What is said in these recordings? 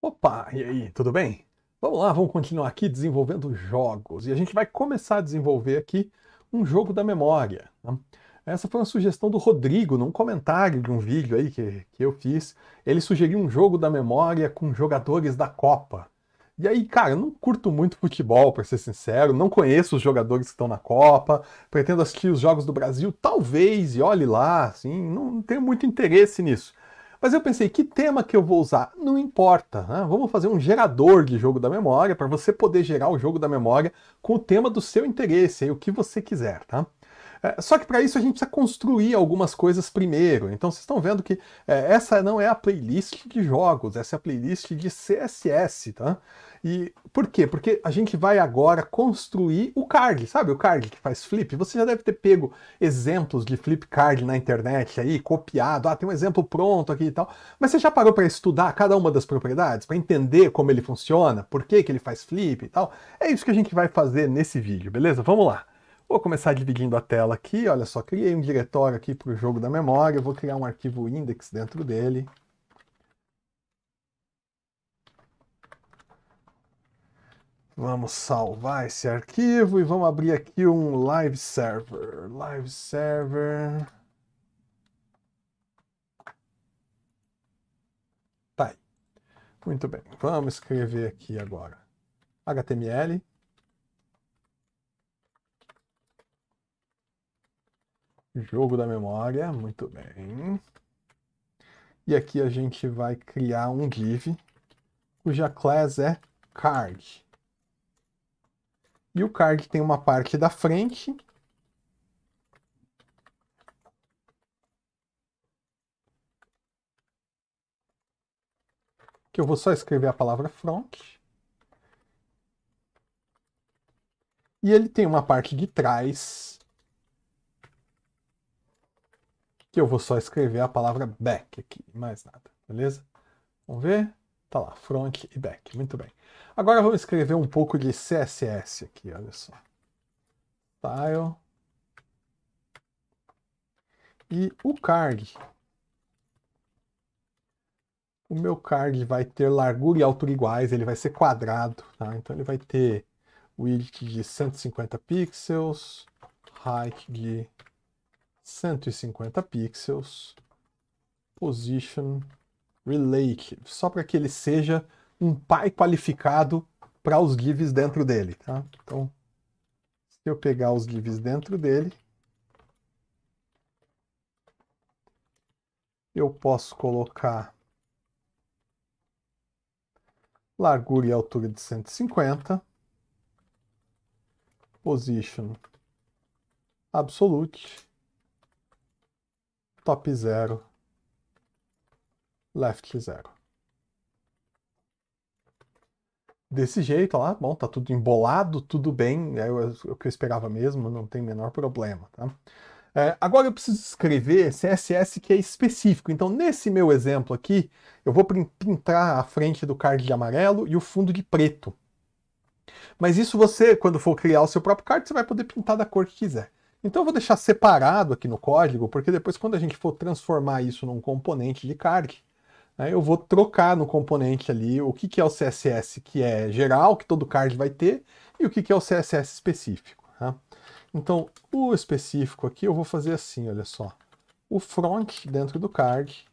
Opa, e aí, tudo bem? Vamos lá, vamos continuar aqui desenvolvendo jogos. E a gente vai começar a desenvolver aqui um jogo da memória. Né? Essa foi uma sugestão do Rodrigo, num comentário de um vídeo aí que, que eu fiz. Ele sugeriu um jogo da memória com jogadores da Copa. E aí, cara, eu não curto muito futebol, para ser sincero, não conheço os jogadores que estão na Copa, pretendo assistir os jogos do Brasil, talvez, e olhe lá, assim, não tenho muito interesse nisso. Mas eu pensei, que tema que eu vou usar? Não importa, né? vamos fazer um gerador de jogo da memória para você poder gerar o jogo da memória com o tema do seu interesse, aí, o que você quiser, tá? É, só que para isso a gente precisa construir algumas coisas primeiro. Então vocês estão vendo que é, essa não é a playlist de jogos, essa é a playlist de CSS, tá? E por quê? Porque a gente vai agora construir o card, sabe? O card que faz flip. Você já deve ter pego exemplos de flip card na internet aí, copiado. Ah, tem um exemplo pronto aqui e tal. Mas você já parou para estudar cada uma das propriedades, para entender como ele funciona, por que, que ele faz flip e tal? É isso que a gente vai fazer nesse vídeo, beleza? Vamos lá. Vou começar dividindo a tela aqui, olha só, criei um diretório aqui para o jogo da memória, vou criar um arquivo index dentro dele. Vamos salvar esse arquivo e vamos abrir aqui um live server. Live server. Tá aí. Muito bem, vamos escrever aqui agora. HTML, Jogo da memória, muito bem. E aqui a gente vai criar um div cuja class é card. E o card tem uma parte da frente que eu vou só escrever a palavra front. E ele tem uma parte de trás que eu vou só escrever a palavra back aqui, mais nada, beleza? Vamos ver? Tá lá, front e back, muito bem. Agora vamos escrever um pouco de CSS aqui, olha só. Style. E o card. O meu card vai ter largura e altura iguais, ele vai ser quadrado, tá? Então ele vai ter width de 150 pixels, height de 150 pixels, position relake, só para que ele seja um pai qualificado para os gives dentro dele, tá? Então, se eu pegar os gives dentro dele, eu posso colocar largura e altura de 150, position absolute, top 0, left 0. Desse jeito, lá, bom, tá tudo embolado, tudo bem, né, é o que eu esperava mesmo, não tem menor problema, tá? É, agora eu preciso escrever CSS que é específico. Então, nesse meu exemplo aqui, eu vou pintar a frente do card de amarelo e o fundo de preto. Mas isso você, quando for criar o seu próprio card, você vai poder pintar da cor que quiser. Então eu vou deixar separado aqui no código, porque depois quando a gente for transformar isso num componente de card, né, eu vou trocar no componente ali o que, que é o CSS que é geral, que todo card vai ter, e o que, que é o CSS específico. Tá? Então o específico aqui eu vou fazer assim, olha só. O front dentro do card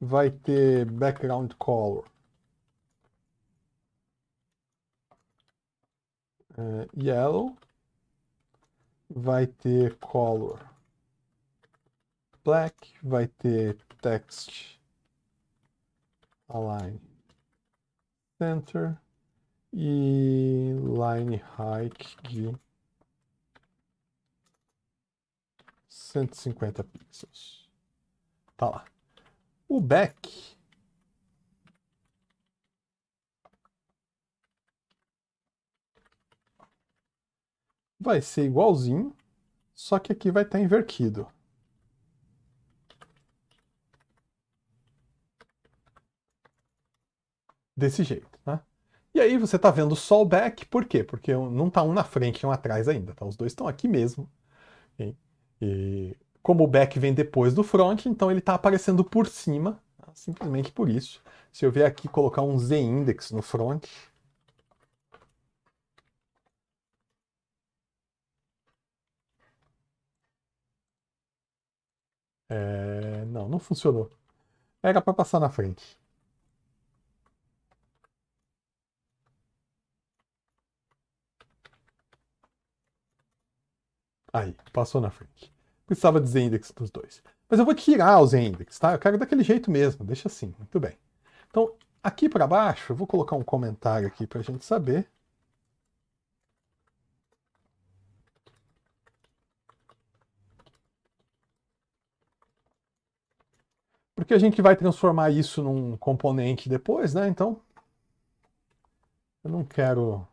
vai ter background color. Uh, yellow vai ter color black, vai ter text align center e line height de 150 pixels. Tá lá. O back vai ser igualzinho, só que aqui vai estar tá invertido. Desse jeito, né? E aí você está vendo só o back, por quê? Porque não está um na frente e um atrás ainda, tá? Os dois estão aqui mesmo. e como o back vem depois do front, então ele está aparecendo por cima, simplesmente por isso. Se eu vier aqui colocar um z-index no front, É, não, não funcionou. Era para passar na frente. Aí, passou na frente. Precisava dizer index dos dois. Mas eu vou tirar os index, tá? Eu quero daquele jeito mesmo, deixa assim, muito bem. Então, aqui para baixo, eu vou colocar um comentário aqui para a gente saber. porque a gente vai transformar isso num componente depois, né? Então, eu não quero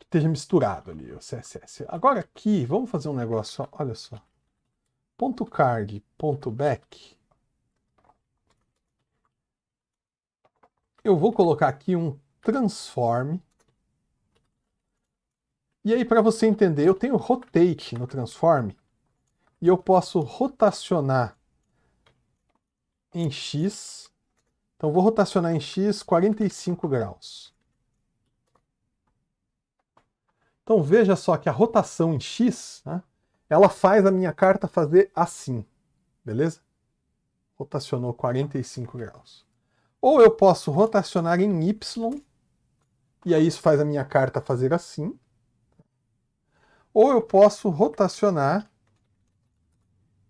que esteja misturado ali o CSS. Agora aqui, vamos fazer um negócio, olha só. Ponto .card, ponto .back. Eu vou colocar aqui um transform. E aí, para você entender, eu tenho rotate no transform e eu posso rotacionar em X. Então vou rotacionar em X 45 graus. Então veja só que a rotação em X, né, ela faz a minha carta fazer assim, beleza? Rotacionou 45 graus. Ou eu posso rotacionar em Y, e aí isso faz a minha carta fazer assim. Ou eu posso rotacionar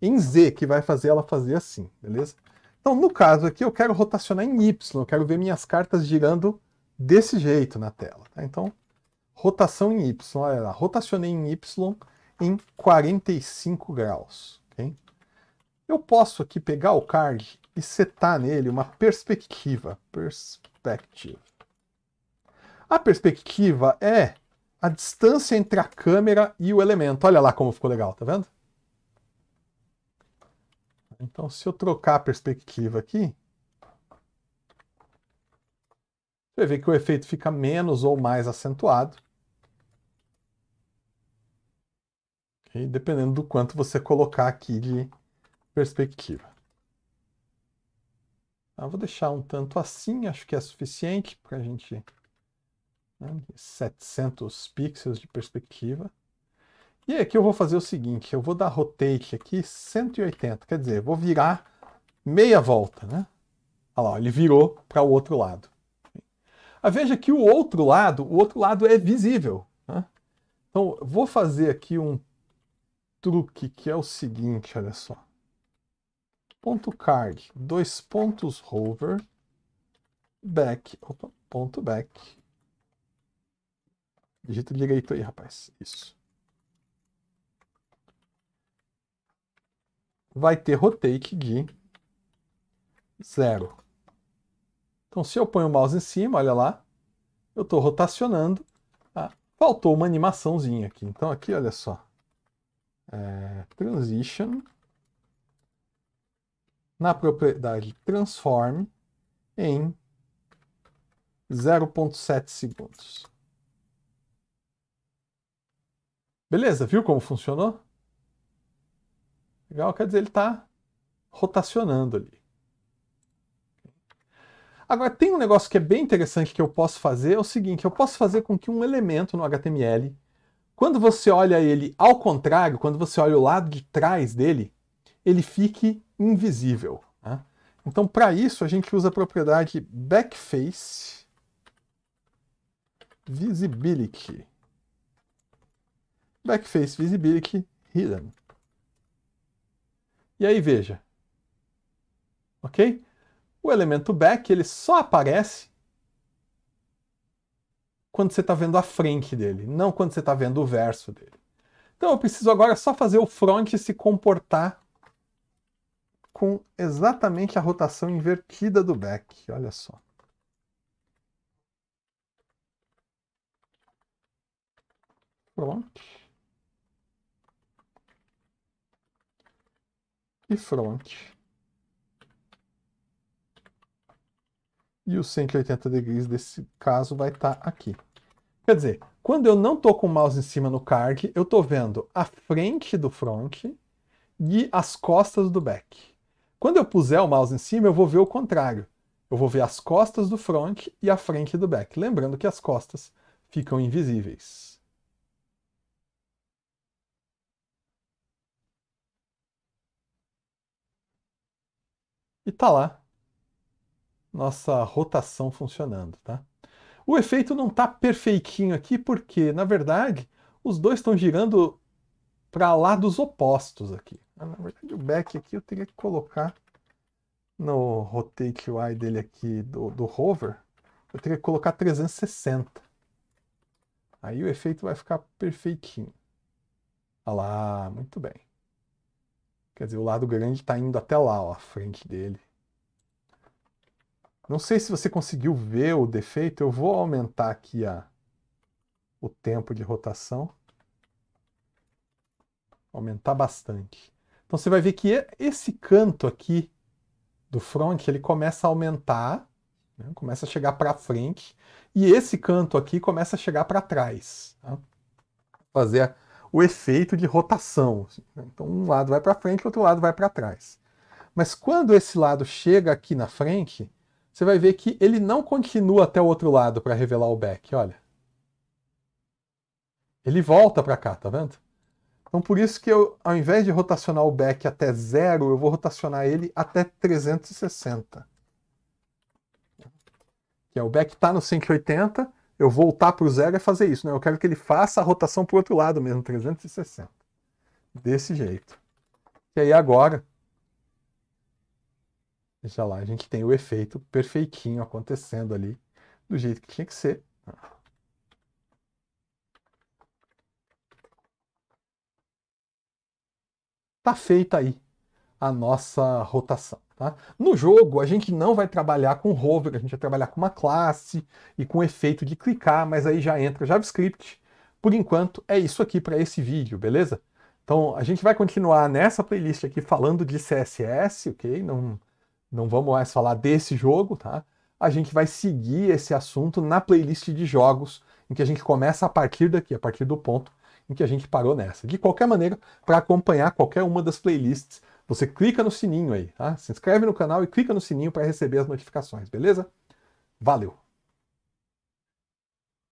em Z, que vai fazer ela fazer assim, beleza? Então, no caso aqui, eu quero rotacionar em Y, eu quero ver minhas cartas girando desse jeito na tela. Tá? Então, rotação em Y, olha lá, rotacionei em Y em 45 graus. Okay? Eu posso aqui pegar o card e setar nele uma perspectiva. Perspective. A perspectiva é a distância entre a câmera e o elemento. Olha lá como ficou legal, tá vendo? Então, se eu trocar a perspectiva aqui, você vê que o efeito fica menos ou mais acentuado. E dependendo do quanto você colocar aqui de perspectiva. Eu ah, vou deixar um tanto assim, acho que é suficiente para a gente... Né, 700 pixels de perspectiva. E aqui eu vou fazer o seguinte, eu vou dar rotate aqui 180, quer dizer, vou virar meia volta, né? Olha lá, ele virou para o outro lado. Ah, veja que o outro lado, o outro lado é visível. Né? Então, vou fazer aqui um truque que é o seguinte, olha só. Ponto card dois pontos hover, back, opa, ponto back. Digito direito aí, rapaz. Isso. vai ter rotate de 0. Então, se eu ponho o mouse em cima, olha lá, eu estou rotacionando. Ah, faltou uma animaçãozinha aqui. Então, aqui, olha só. É, transition. Na propriedade transform em 0.7 segundos. Beleza, viu como funcionou? Legal? Quer dizer, ele está rotacionando ali. Agora, tem um negócio que é bem interessante que eu posso fazer, é o seguinte, eu posso fazer com que um elemento no HTML, quando você olha ele ao contrário, quando você olha o lado de trás dele, ele fique invisível. Né? Então, para isso, a gente usa a propriedade backface visibility. Backface visibility hidden. E aí veja. OK? O elemento back, ele só aparece quando você está vendo a frente dele, não quando você está vendo o verso dele. Então eu preciso agora só fazer o front se comportar com exatamente a rotação invertida do back. Olha só. Pronto. e front. E os 180 degrees desse caso vai estar tá aqui. Quer dizer, quando eu não estou com o mouse em cima no card, eu estou vendo a frente do front e as costas do back. Quando eu puser o mouse em cima, eu vou ver o contrário. Eu vou ver as costas do front e a frente do back. Lembrando que as costas ficam invisíveis. E tá lá nossa rotação funcionando, tá? O efeito não tá perfeitinho aqui porque, na verdade, os dois estão girando para lados opostos aqui. Ah, na verdade, o back aqui eu teria que colocar no rotate y dele aqui do, do hover, eu teria que colocar 360. Aí o efeito vai ficar perfeitinho. Olha ah lá, muito bem. Quer dizer, o lado grande está indo até lá, ó, à frente dele. Não sei se você conseguiu ver o defeito. Eu vou aumentar aqui a, o tempo de rotação. Aumentar bastante. Então você vai ver que esse canto aqui do front, ele começa a aumentar, né? começa a chegar para frente, e esse canto aqui começa a chegar para trás. Tá? Fazer o efeito de rotação. Assim, né? Então, um lado vai para frente, o outro lado vai para trás. Mas quando esse lado chega aqui na frente, você vai ver que ele não continua até o outro lado para revelar o back, olha. Ele volta para cá, tá vendo? Então por isso que eu, ao invés de rotacionar o back até zero, eu vou rotacionar ele até 360. Que é o back está no 180, eu voltar para o zero é fazer isso, né? Eu quero que ele faça a rotação para o outro lado mesmo, 360. Desse jeito. E aí agora, já lá, a gente tem o efeito perfeitinho acontecendo ali, do jeito que tinha que ser. Tá feita aí a nossa rotação. Tá? No jogo, a gente não vai trabalhar com hover, a gente vai trabalhar com uma classe e com efeito de clicar, mas aí já entra JavaScript. Por enquanto, é isso aqui para esse vídeo, beleza? Então, a gente vai continuar nessa playlist aqui falando de CSS, ok? Não, não vamos mais falar desse jogo, tá? A gente vai seguir esse assunto na playlist de jogos, em que a gente começa a partir daqui, a partir do ponto em que a gente parou nessa. De qualquer maneira, para acompanhar qualquer uma das playlists, você clica no sininho aí, tá? Se inscreve no canal e clica no sininho para receber as notificações, beleza? Valeu!